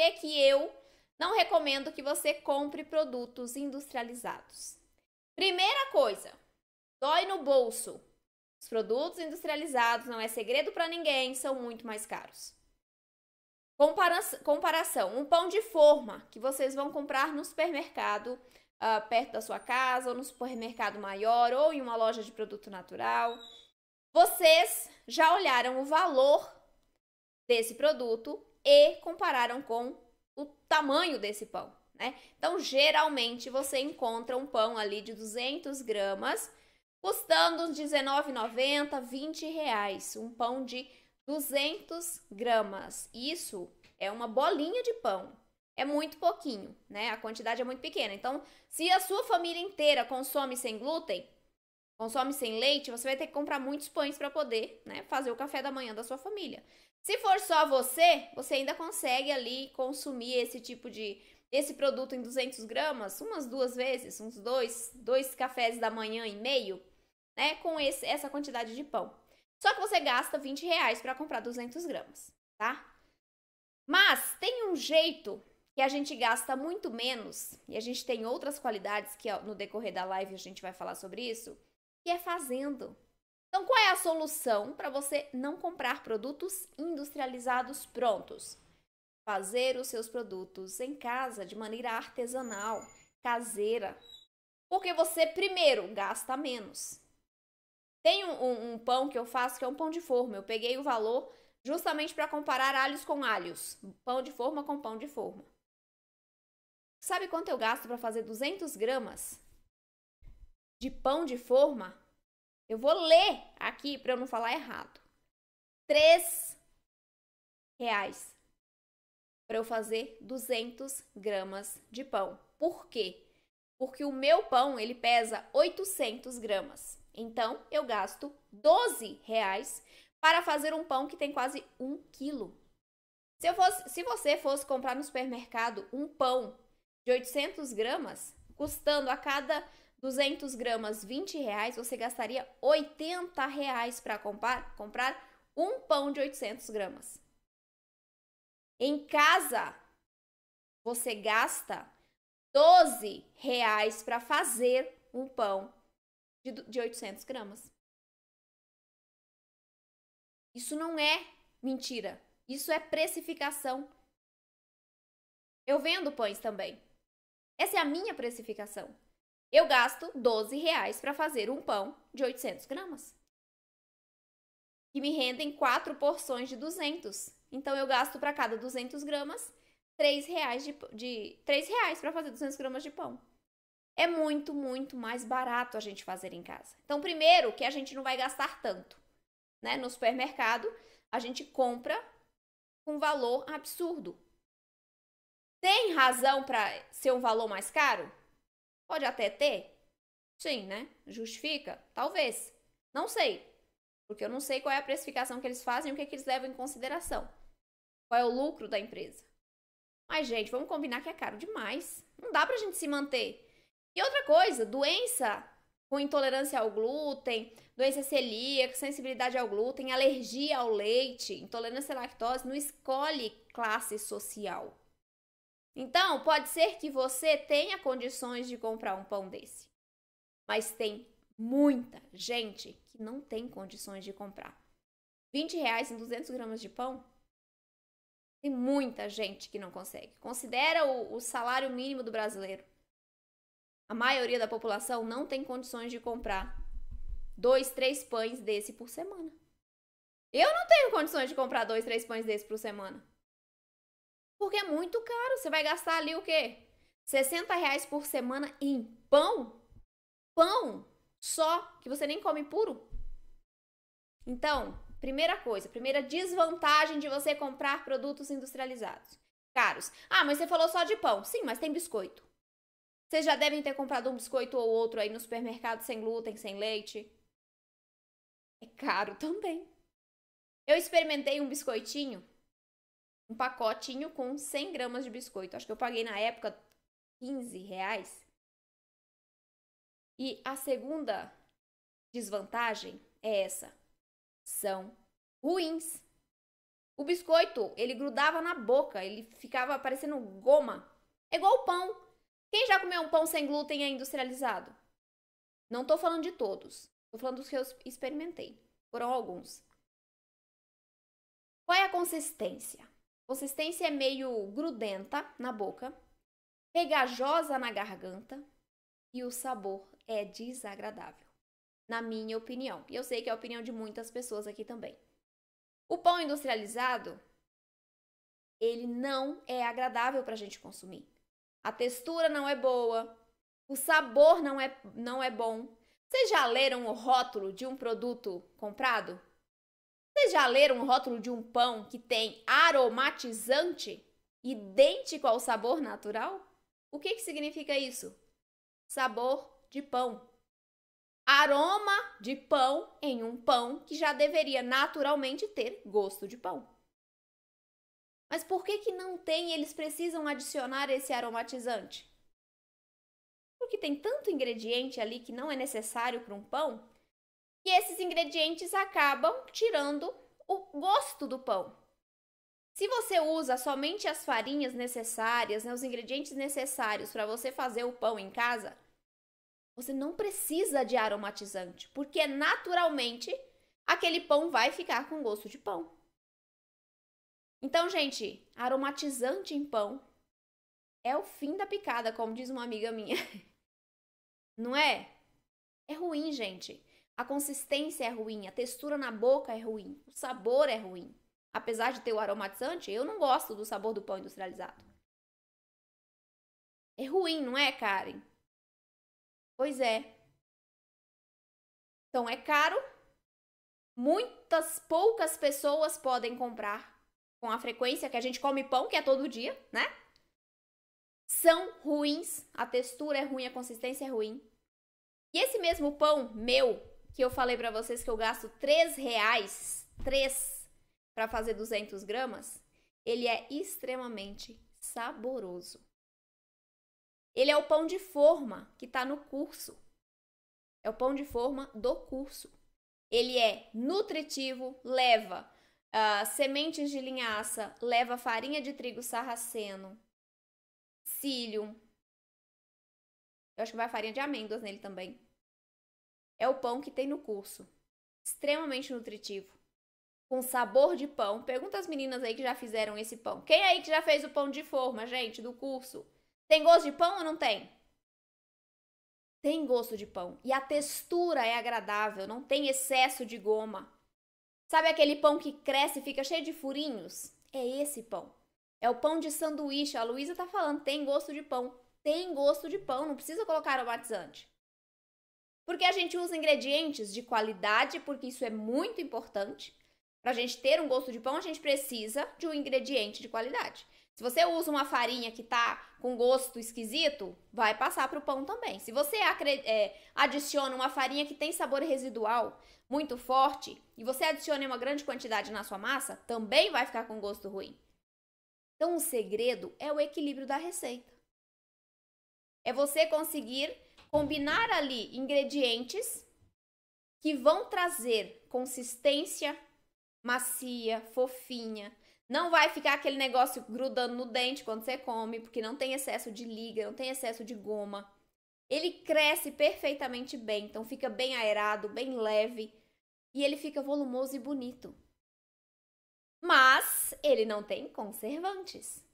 que, que eu não recomendo que você compre produtos industrializados. Primeira coisa, dói no bolso. Os produtos industrializados, não é segredo para ninguém, são muito mais caros. comparação: um pão de forma que vocês vão comprar no supermercado uh, perto da sua casa, ou no supermercado maior, ou em uma loja de produto natural. Vocês já olharam o valor desse produto e compararam com o tamanho desse pão, né? Então, geralmente, você encontra um pão ali de 200 gramas custando uns R$19,90, 20 reais, um pão de 200 gramas. Isso é uma bolinha de pão. É muito pouquinho, né? A quantidade é muito pequena. Então, se a sua família inteira consome sem glúten, consome sem leite, você vai ter que comprar muitos pães para poder né, fazer o café da manhã da sua família. Se for só você, você ainda consegue ali consumir esse tipo de esse produto em 200 gramas, umas duas vezes, uns dois, dois cafés da manhã e meio, né, com esse, essa quantidade de pão. Só que você gasta 20 reais para comprar 200 gramas, tá? Mas tem um jeito que a gente gasta muito menos e a gente tem outras qualidades que no decorrer da live a gente vai falar sobre isso que é fazendo. Então, qual é a solução para você não comprar produtos industrializados prontos? Fazer os seus produtos em casa de maneira artesanal, caseira. Porque você, primeiro, gasta menos. Tem um, um, um pão que eu faço que é um pão de forma. Eu peguei o valor justamente para comparar alhos com alhos. Pão de forma com pão de forma. Sabe quanto eu gasto para fazer 200 gramas? de pão de forma, eu vou ler aqui para eu não falar errado. Três reais para eu fazer 200 gramas de pão. Por quê? Porque o meu pão ele pesa 800 gramas. Então eu gasto 12 reais para fazer um pão que tem quase um quilo. Se, eu fosse, se você fosse comprar no supermercado um pão de 800 gramas, custando a cada 200 gramas, 20 reais, você gastaria 80 reais para comprar, comprar um pão de 800 gramas. Em casa, você gasta 12 reais para fazer um pão de, de 800 gramas. Isso não é mentira. Isso é precificação. Eu vendo pães também. Essa é a minha precificação. Eu gasto 12 reais para fazer um pão de 800 gramas. Que me rendem 4 porções de 200. Então, eu gasto para cada 200 gramas 3 reais, de, de, 3 reais para fazer 200 gramas de pão. É muito, muito mais barato a gente fazer em casa. Então, primeiro que a gente não vai gastar tanto. Né? No supermercado, a gente compra com valor absurdo. Tem razão para ser um valor mais caro? Pode até ter? Sim, né? Justifica? Talvez. Não sei. Porque eu não sei qual é a precificação que eles fazem e o que, é que eles levam em consideração. Qual é o lucro da empresa. Mas, gente, vamos combinar que é caro demais. Não dá pra gente se manter. E outra coisa, doença com intolerância ao glúten, doença celíaca, sensibilidade ao glúten, alergia ao leite, intolerância à lactose, não escolhe classe social. Então, pode ser que você tenha condições de comprar um pão desse, mas tem muita gente que não tem condições de comprar. 20 reais em 200 gramas de pão? Tem muita gente que não consegue. Considera o, o salário mínimo do brasileiro. A maioria da população não tem condições de comprar dois, três pães desse por semana. Eu não tenho condições de comprar dois, três pães desse por semana. Porque é muito caro. Você vai gastar ali o quê? 60 reais por semana em pão? Pão só que você nem come puro? Então, primeira coisa, primeira desvantagem de você comprar produtos industrializados caros. Ah, mas você falou só de pão. Sim, mas tem biscoito. Vocês já devem ter comprado um biscoito ou outro aí no supermercado sem glúten, sem leite. É caro também. Eu experimentei um biscoitinho um pacotinho com 100 gramas de biscoito. Acho que eu paguei na época 15 reais. E a segunda desvantagem é essa: são ruins. O biscoito, ele grudava na boca, ele ficava parecendo goma. É igual o pão. Quem já comeu um pão sem glúten é industrializado? Não tô falando de todos. Tô falando dos que eu experimentei. Foram alguns. Qual é a consistência? consistência é meio grudenta na boca, pegajosa na garganta e o sabor é desagradável, na minha opinião. E eu sei que é a opinião de muitas pessoas aqui também. O pão industrializado, ele não é agradável para a gente consumir. A textura não é boa, o sabor não é, não é bom. Vocês já leram o rótulo de um produto comprado? Vocês já leram o rótulo de um pão que tem aromatizante idêntico ao sabor natural? O que, que significa isso? Sabor de pão. Aroma de pão em um pão que já deveria naturalmente ter gosto de pão. Mas por que que não tem? Eles precisam adicionar esse aromatizante? Porque tem tanto ingrediente ali que não é necessário para um pão e esses ingredientes acabam tirando o gosto do pão. Se você usa somente as farinhas necessárias, né, os ingredientes necessários para você fazer o pão em casa, você não precisa de aromatizante, porque naturalmente aquele pão vai ficar com gosto de pão. Então, gente, aromatizante em pão é o fim da picada, como diz uma amiga minha. Não é? É ruim, gente. A consistência é ruim, a textura na boca é ruim, o sabor é ruim. Apesar de ter o aromatizante, eu não gosto do sabor do pão industrializado. É ruim, não é, Karen? Pois é. Então é caro. Muitas poucas pessoas podem comprar com a frequência que a gente come pão, que é todo dia, né? São ruins, a textura é ruim, a consistência é ruim. E esse mesmo pão meu, que eu falei para vocês que eu gasto 3 reais, 3, para fazer 200 gramas, ele é extremamente saboroso. Ele é o pão de forma que está no curso. É o pão de forma do curso. Ele é nutritivo, leva uh, sementes de linhaça, leva farinha de trigo sarraceno, psyllium. Eu acho que vai farinha de amêndoas nele também é o pão que tem no curso. Extremamente nutritivo. Com sabor de pão. Pergunta às meninas aí que já fizeram esse pão. Quem aí que já fez o pão de forma, gente, do curso? Tem gosto de pão ou não tem? Tem gosto de pão. E a textura é agradável, não tem excesso de goma. Sabe aquele pão que cresce e fica cheio de furinhos? É esse pão. É o pão de sanduíche. A Luísa tá falando, tem gosto de pão. Tem gosto de pão, não precisa colocar aromatizante. Porque a gente usa ingredientes de qualidade, porque isso é muito importante. Para a gente ter um gosto de pão, a gente precisa de um ingrediente de qualidade. Se você usa uma farinha que tá com gosto esquisito, vai passar para o pão também. Se você é, adiciona uma farinha que tem sabor residual muito forte e você adiciona uma grande quantidade na sua massa, também vai ficar com gosto ruim. Então, o segredo é o equilíbrio da receita. É você conseguir combinar ali ingredientes que vão trazer consistência macia, fofinha. Não vai ficar aquele negócio grudando no dente quando você come, porque não tem excesso de liga, não tem excesso de goma. Ele cresce perfeitamente bem, então fica bem aerado, bem leve e ele fica volumoso e bonito. Mas ele não tem conservantes.